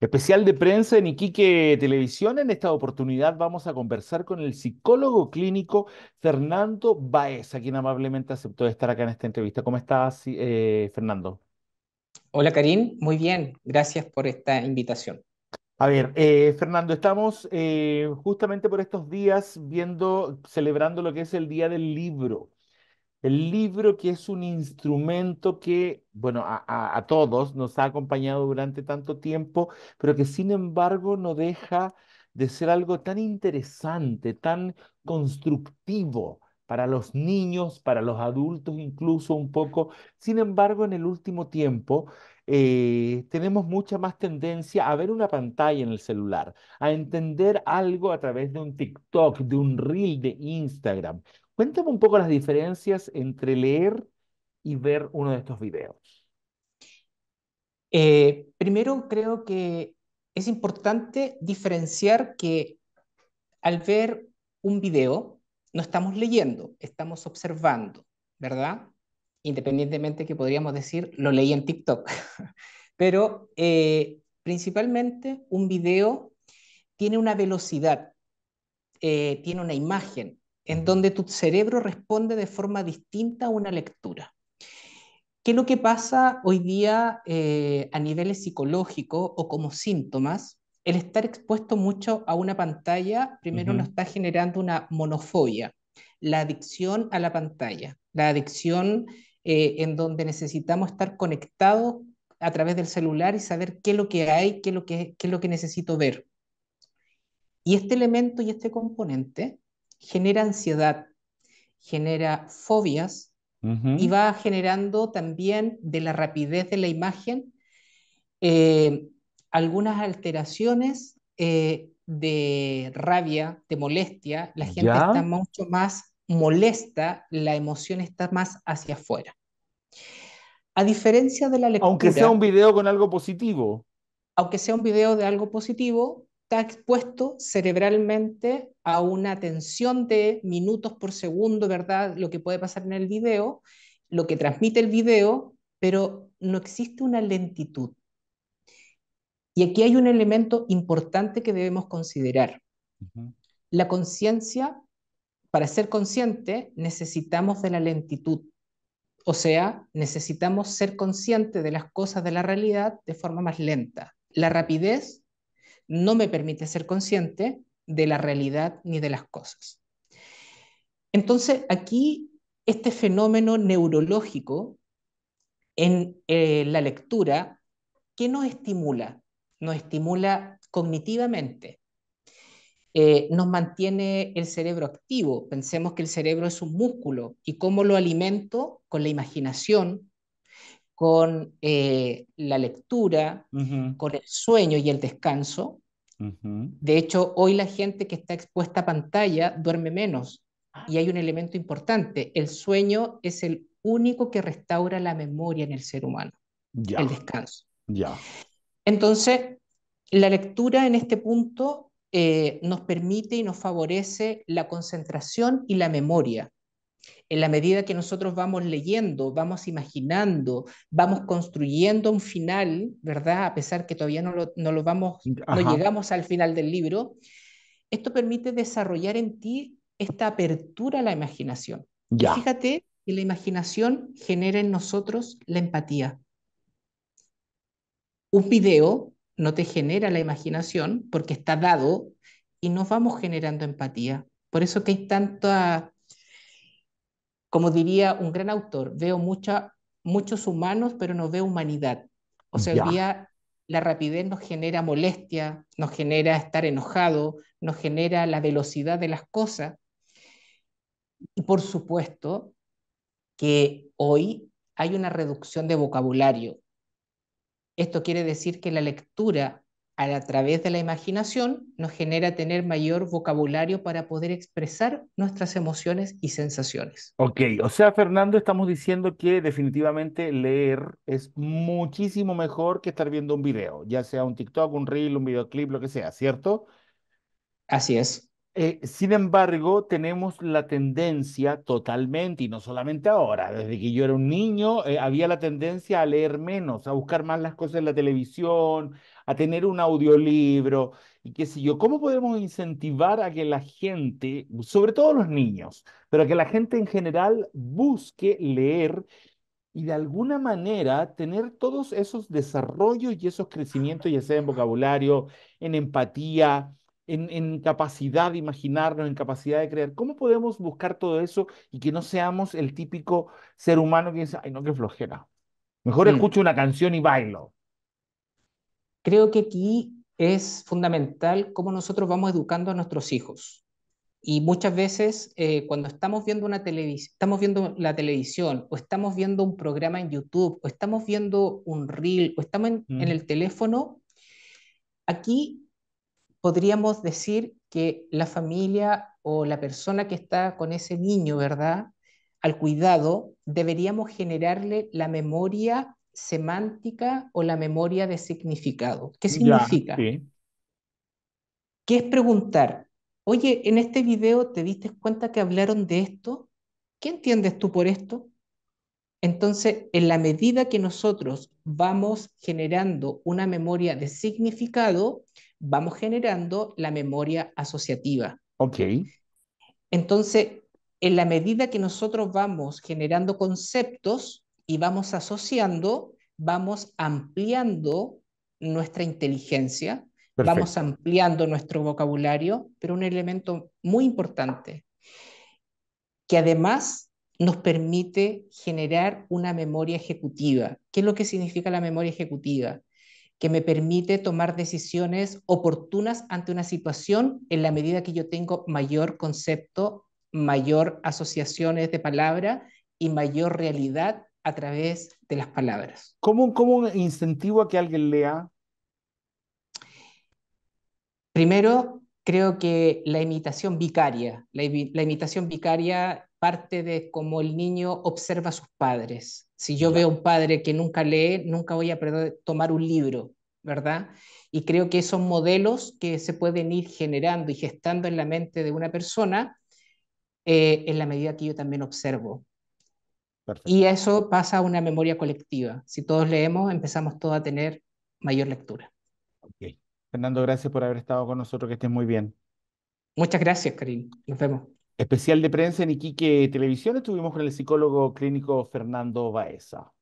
Especial de prensa en Iquique Televisión. En esta oportunidad vamos a conversar con el psicólogo clínico Fernando Baez, a quien amablemente aceptó estar acá en esta entrevista. ¿Cómo estás, eh, Fernando? Hola, Karim. Muy bien. Gracias por esta invitación. A ver, eh, Fernando, estamos eh, justamente por estos días viendo, celebrando lo que es el Día del Libro. El libro que es un instrumento que, bueno, a, todos nos ha acompañado durante tanto tiempo, pero que sin embargo no deja de ser algo tan interesante, tan constructivo para los niños, para los adultos incluso un poco. Sin embargo, en el último tiempo eh, tenemos mucha más tendencia a ver una pantalla en el celular, a entender algo a través de un TikTok, de un reel de Instagram Cuéntame un poco las diferencias entre leer y ver uno de estos videos. Eh, primero creo que es importante diferenciar que al ver un video no estamos leyendo, estamos observando, ¿verdad? Independientemente que podríamos decir, lo leí en TikTok, pero eh, principalmente un video tiene una velocidad, eh, tiene una imagen, en donde tu cerebro responde de forma distinta a una lectura. ¿Qué es lo que pasa hoy día eh, a niveles psicológicos o como síntomas? El estar expuesto mucho a una pantalla, primero nos está generando una monofobia, la adicción a la pantalla, la adicción eh, en donde necesitamos estar conectados a través del celular y saber qué es lo que hay, qué lo que, qué es lo que necesito ver. Y este elemento y este componente genera ansiedad, genera fobias y va generando también de la rapidez de la imagen eh, algunas alteraciones eh, de rabia, de molestia, la gente está mucho más molesta, la emoción está más hacia afuera. A diferencia de la lectura... Aunque sea un video con algo positivo. Aunque sea un video de algo positivo, está expuesto cerebralmente a una tensión de minutos por segundo, ¿verdad? Lo que puede pasar en el video, lo que transmite el video, pero no existe una lentitud. Y aquí hay un elemento importante que debemos considerar. La conciencia, para ser consciente, necesitamos de la lentitud. O sea, necesitamos ser consciente de las cosas de la realidad de forma más lenta. La rapidez no me permite ser consciente de la realidad ni de las cosas. Entonces, aquí este fenómeno neurológico en eh, la lectura, ¿qué nos estimula? Nos estimula cognitivamente, eh, nos mantiene el cerebro activo. Pensemos que el cerebro es un músculo y cómo lo alimento con la imaginación, con eh, la lectura, con el sueño y el descanso. De hecho, hoy la gente que está expuesta a pantalla duerme menos y hay un elemento importante. El sueño es el único que restaura la memoria en el ser humano, el descanso. Ya. Entonces, la lectura en este punto eh, nos permite y nos favorece la concentración y la memoria. En la medida que nosotros vamos leyendo, vamos imaginando, vamos construyendo un final, ¿verdad? A pesar que todavía no lo, no lo vamos, no llegamos al final del libro, esto permite desarrollar en ti esta apertura a la imaginación. Fíjate que la imaginación genera en nosotros la empatía. Un video no te genera la imaginación porque está dado y nos vamos generando empatía. Por eso que hay tanta como diría un gran autor, veo mucha, muchos humanos, pero no veo humanidad. O sea, la rapidez nos genera molestia, nos genera estar enojado, nos genera la velocidad de las cosas. Y por supuesto que hoy hay una reducción de vocabulario. Esto quiere decir que la lectura a través de la imaginación nos genera tener mayor vocabulario para poder expresar nuestras emociones y sensaciones. Ok, o sea, Fernando, estamos diciendo que definitivamente leer es muchísimo mejor que estar viendo un video, ya sea un TikTok, un reel, un videoclip, lo que sea, ¿cierto? Así es. Eh, sin embargo, tenemos la tendencia totalmente, y no solamente ahora, desde que yo era un niño, eh, había la tendencia a leer menos, a buscar más las cosas en la televisión, a tener un audiolibro y qué sé yo. ¿Cómo podemos incentivar a que la gente, sobre todo los niños, pero a que la gente en general busque leer y de alguna manera tener todos esos desarrollos y esos crecimientos, ya sea en vocabulario, en empatía, en, capacidad de imaginarnos, en capacidad de creer. ¿Cómo podemos buscar todo eso y que no seamos el típico ser humano que dice, ay, no, qué flojera? Mejor mm. escucho una canción y bailo creo que aquí es fundamental cómo nosotros vamos educando a nuestros hijos. Y muchas veces eh, cuando estamos viendo, una estamos viendo la televisión o estamos viendo un programa en YouTube o estamos viendo un reel o estamos en, en mm. el teléfono, aquí podríamos decir que la familia o la persona que está con ese niño, ¿verdad? Al cuidado, deberíamos generarle la memoria semántica o la memoria de significado. ¿Qué significa? ¿Qué es preguntar, oye, en este video te diste cuenta que hablaron de esto, ¿qué entiendes tú por esto? Entonces, en la medida que nosotros vamos generando una memoria de significado, vamos generando la memoria asociativa. Ok. Entonces, en la medida que nosotros vamos generando conceptos, y vamos asociando, vamos ampliando nuestra inteligencia, vamos ampliando nuestro vocabulario, pero un elemento muy importante, que además nos permite generar una memoria ejecutiva. ¿Qué es lo que significa la memoria ejecutiva? que me permite tomar decisiones oportunas ante una situación en la medida que yo tengo mayor concepto, mayor asociaciones de palabra y mayor realidad a través de las palabras. ¿Cómo, un incentivo a que alguien lea? Primero, creo que la imitación vicaria, la, imitación vicaria parte de cómo el niño observa a sus padres. Si yo veo un padre que nunca lee, nunca voy a tomar un libro, ¿verdad? Y creo que esos modelos que se pueden ir generando y gestando en la mente de una persona, eh, en la medida que yo también observo. Y eso pasa a una memoria colectiva. Si todos leemos, empezamos todos a tener mayor lectura. Fernando, gracias por haber estado con nosotros, que estés muy bien. Muchas gracias, Karim. Nos vemos. Especial de prensa en Iquique Televisión estuvimos con el psicólogo clínico Fernando Baeza.